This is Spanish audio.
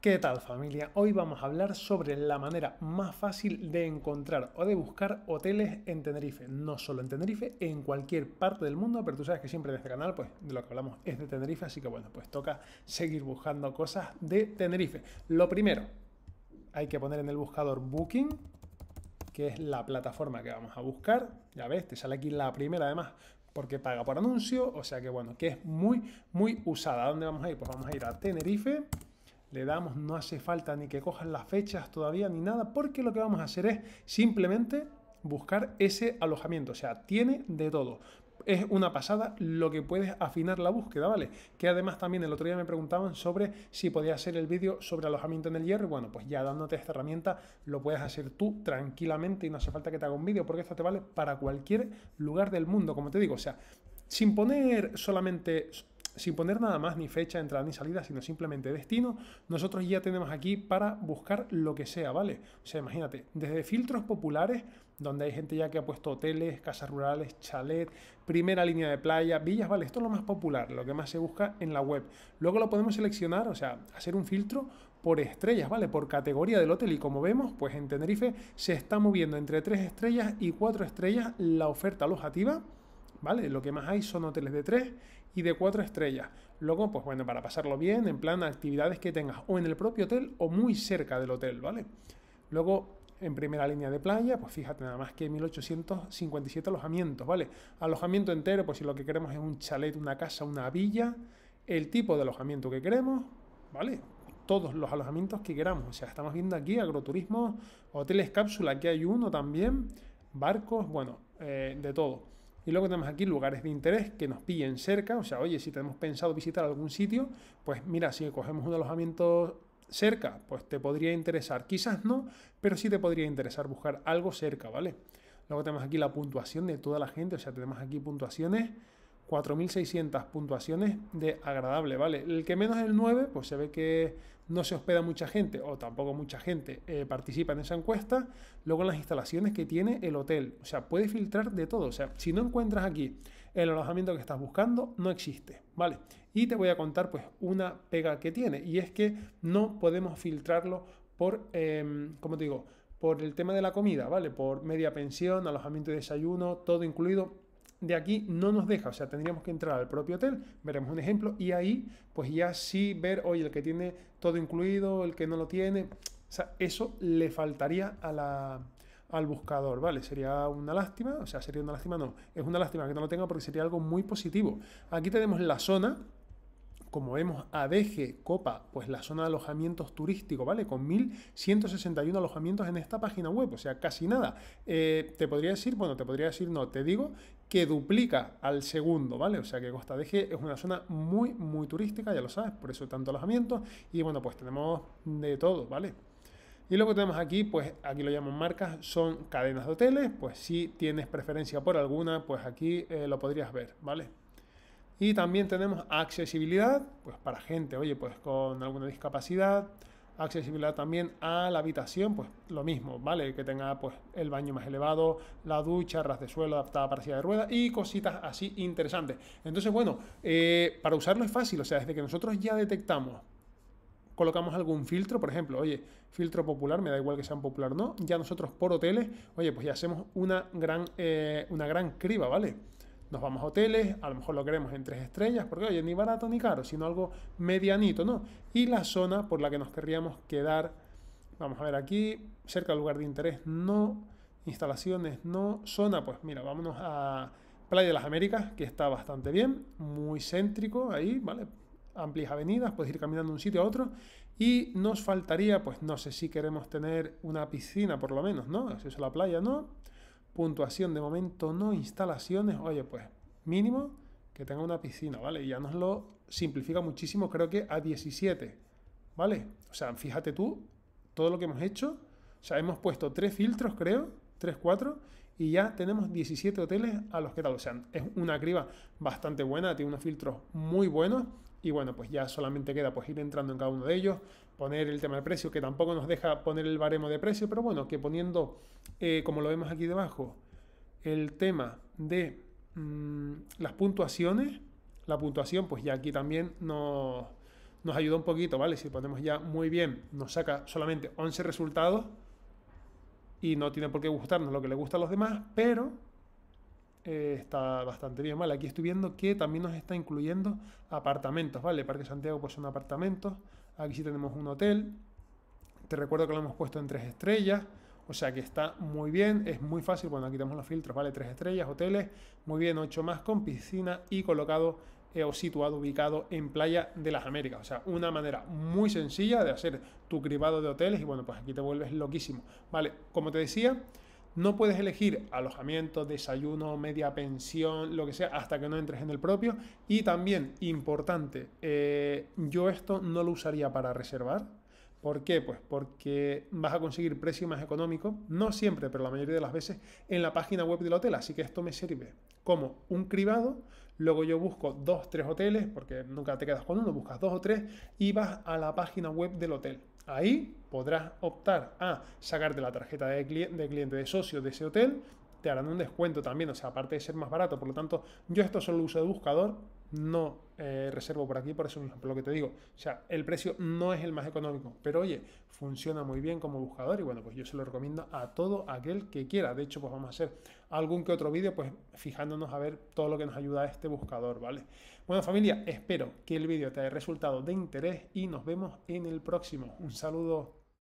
¿Qué tal familia? Hoy vamos a hablar sobre la manera más fácil de encontrar o de buscar hoteles en Tenerife. No solo en Tenerife, en cualquier parte del mundo, pero tú sabes que siempre en este canal, pues de lo que hablamos es de Tenerife, así que bueno, pues toca seguir buscando cosas de Tenerife. Lo primero, hay que poner en el buscador Booking, que es la plataforma que vamos a buscar. Ya ves, te sale aquí la primera además porque paga por anuncio, o sea que bueno, que es muy, muy usada. ¿A dónde vamos a ir? Pues vamos a ir a Tenerife le damos, no hace falta ni que cojan las fechas todavía ni nada, porque lo que vamos a hacer es simplemente buscar ese alojamiento, o sea, tiene de todo. Es una pasada lo que puedes afinar la búsqueda, ¿vale? Que además también el otro día me preguntaban sobre si podía hacer el vídeo sobre alojamiento en el hierro. Bueno, pues ya dándote esta herramienta lo puedes hacer tú tranquilamente y no hace falta que te haga un vídeo porque esto te vale para cualquier lugar del mundo, como te digo. O sea, sin poner solamente sin poner nada más, ni fecha, entrada ni salida, sino simplemente destino, nosotros ya tenemos aquí para buscar lo que sea, ¿vale? O sea, imagínate, desde filtros populares, donde hay gente ya que ha puesto hoteles, casas rurales, chalet, primera línea de playa, villas, ¿vale? Esto es lo más popular, lo que más se busca en la web. Luego lo podemos seleccionar, o sea, hacer un filtro por estrellas, ¿vale? Por categoría del hotel. Y como vemos, pues en Tenerife se está moviendo entre 3 estrellas y 4 estrellas la oferta alojativa, ¿vale? Lo que más hay son hoteles de 3 y de cuatro estrellas. Luego, pues bueno, para pasarlo bien, en plan actividades que tengas o en el propio hotel o muy cerca del hotel, ¿vale? Luego, en primera línea de playa, pues fíjate, nada más que 1857 alojamientos, ¿vale? Alojamiento entero, pues si lo que queremos es un chalet, una casa, una villa, el tipo de alojamiento que queremos, ¿vale? Todos los alojamientos que queramos. O sea, estamos viendo aquí agroturismo, hoteles cápsula, aquí hay uno también, barcos, bueno, eh, de todo. Y luego tenemos aquí lugares de interés que nos pillen cerca, o sea, oye, si tenemos pensado visitar algún sitio, pues mira, si cogemos un alojamiento cerca, pues te podría interesar, quizás no, pero sí te podría interesar buscar algo cerca, ¿vale? Luego tenemos aquí la puntuación de toda la gente, o sea, tenemos aquí puntuaciones 4.600 puntuaciones de agradable, ¿vale? El que menos el 9, pues se ve que no se hospeda mucha gente o tampoco mucha gente eh, participa en esa encuesta. Luego en las instalaciones que tiene el hotel. O sea, puede filtrar de todo. O sea, si no encuentras aquí el alojamiento que estás buscando, no existe, ¿vale? Y te voy a contar pues una pega que tiene y es que no podemos filtrarlo por, como em, ¿cómo te digo? Por el tema de la comida, ¿vale? Por media pensión, alojamiento y desayuno, todo incluido de aquí no nos deja, o sea, tendríamos que entrar al propio hotel, veremos un ejemplo, y ahí pues ya sí ver, oye, el que tiene todo incluido, el que no lo tiene, o sea, eso le faltaría a la, al buscador, ¿vale? Sería una lástima, o sea, sería una lástima, no, es una lástima que no lo tenga porque sería algo muy positivo. Aquí tenemos la zona, como vemos, ADG copa pues la zona de alojamientos turísticos, ¿vale? Con 1.161 alojamientos en esta página web, o sea, casi nada. Eh, te podría decir, bueno, te podría decir, no, te digo que duplica al segundo, ¿vale? O sea que Costa ADG es una zona muy, muy turística, ya lo sabes, por eso tanto alojamiento. Y bueno, pues tenemos de todo, ¿vale? Y luego tenemos aquí, pues aquí lo llaman marcas, son cadenas de hoteles, pues si tienes preferencia por alguna, pues aquí eh, lo podrías ver, ¿vale? Y también tenemos accesibilidad, pues para gente, oye, pues con alguna discapacidad, accesibilidad también a la habitación, pues lo mismo, ¿vale? Que tenga pues el baño más elevado, la ducha, ras de suelo adaptada para silla de ruedas y cositas así interesantes. Entonces, bueno, eh, para usarlo es fácil, o sea, desde que nosotros ya detectamos, colocamos algún filtro, por ejemplo, oye, filtro popular, me da igual que sean popular o no, ya nosotros por hoteles, oye, pues ya hacemos una gran, eh, una gran criba, ¿vale? Nos vamos a hoteles, a lo mejor lo queremos en tres estrellas, porque oye, ni barato ni caro, sino algo medianito, ¿no? Y la zona por la que nos querríamos quedar, vamos a ver aquí, cerca del lugar de interés, no, instalaciones, no, zona, pues mira, vámonos a Playa de las Américas, que está bastante bien, muy céntrico ahí, ¿vale? amplias avenidas, puedes ir caminando de un sitio a otro. Y nos faltaría, pues no sé si queremos tener una piscina por lo menos, ¿no? Si es la playa, ¿no? puntuación de momento no, instalaciones, oye, pues mínimo que tenga una piscina, ¿vale? Y ya nos lo simplifica muchísimo, creo que a 17, ¿vale? O sea, fíjate tú, todo lo que hemos hecho, o sea, hemos puesto tres filtros, creo, tres, 4, y ya tenemos 17 hoteles a los que tal. O sea, es una criba bastante buena, tiene unos filtros muy buenos y bueno, pues ya solamente queda pues ir entrando en cada uno de ellos, poner el tema del precio, que tampoco nos deja poner el baremo de precio, pero bueno, que poniendo, eh, como lo vemos aquí debajo, el tema de mm, las puntuaciones, la puntuación pues ya aquí también nos, nos ayuda un poquito, ¿vale? Si ponemos ya muy bien, nos saca solamente 11 resultados y no tiene por qué gustarnos lo que le gusta a los demás, pero eh, está bastante bien, ¿vale? Aquí estoy viendo que también nos está incluyendo apartamentos, ¿vale? Parque Santiago pues son apartamentos, aquí sí tenemos un hotel, te recuerdo que lo hemos puesto en tres estrellas, o sea que está muy bien, es muy fácil, bueno, aquí tenemos los filtros, ¿vale? Tres estrellas, hoteles, muy bien, ocho más con piscina y colocado eh, o situado, ubicado en Playa de las Américas. O sea, una manera muy sencilla de hacer tu cribado de hoteles y bueno, pues aquí te vuelves loquísimo, ¿vale? Como te decía... No puedes elegir alojamiento, desayuno, media pensión, lo que sea, hasta que no entres en el propio. Y también, importante, eh, yo esto no lo usaría para reservar. ¿Por qué? Pues porque vas a conseguir precio más económico, no siempre, pero la mayoría de las veces, en la página web del hotel. Así que esto me sirve como un cribado, luego yo busco dos, tres hoteles, porque nunca te quedas con uno, buscas dos o tres y vas a la página web del hotel. Ahí podrás optar a sacarte la tarjeta de, cliente de socio de ese hotel, te harán un descuento también, o sea, aparte de ser más barato. Por lo tanto, yo esto solo lo uso de buscador, no eh, reservo por aquí, por eso mismo, lo que te digo. O sea, el precio no es el más económico, pero oye, funciona muy bien como buscador y bueno, pues yo se lo recomiendo a todo aquel que quiera. De hecho, pues vamos a hacer algún que otro vídeo, pues fijándonos a ver todo lo que nos ayuda a este buscador, ¿vale? Bueno, familia, espero que el vídeo te haya resultado de interés y nos vemos en el próximo. Un saludo.